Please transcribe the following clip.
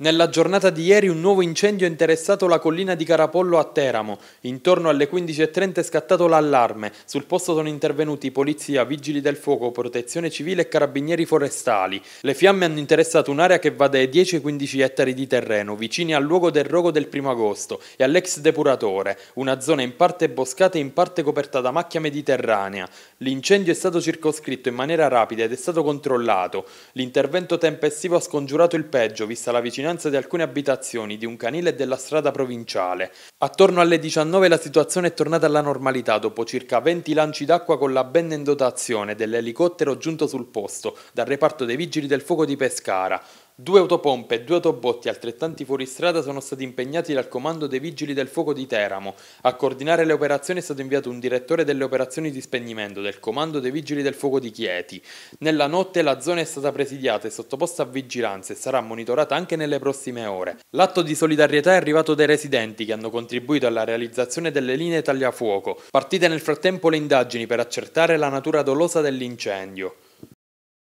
Nella giornata di ieri un nuovo incendio ha interessato la collina di Carapollo a Teramo. Intorno alle 15.30 è scattato l'allarme. Sul posto sono intervenuti polizia, vigili del fuoco, protezione civile e carabinieri forestali. Le fiamme hanno interessato un'area che va dai 10 ai 15 ettari di terreno, vicini al luogo del rogo del primo agosto e all'ex depuratore, una zona in parte boscata e in parte coperta da macchia mediterranea. L'incendio è stato circoscritto in maniera rapida ed è stato controllato. L'intervento tempestivo ha scongiurato il peggio, vista la vicinanza vicinanza di alcune abitazioni, di un canile e della strada provinciale. Attorno alle 19 la situazione è tornata alla normalità dopo circa 20 lanci d'acqua con la benda in dotazione dell'elicottero giunto sul posto dal reparto dei vigili del fuoco di Pescara. Due autopompe e due autobotti altrettanti fuoristrada sono stati impegnati dal comando dei vigili del fuoco di Teramo. A coordinare le operazioni è stato inviato un direttore delle operazioni di spegnimento del comando dei vigili del fuoco di Chieti. Nella notte la zona è stata presidiata e sottoposta a vigilanza e sarà monitorata anche nelle prossime ore. L'atto di solidarietà è arrivato dai residenti che hanno contribuito alla realizzazione delle linee tagliafuoco. Partite nel frattempo le indagini per accertare la natura dolosa dell'incendio.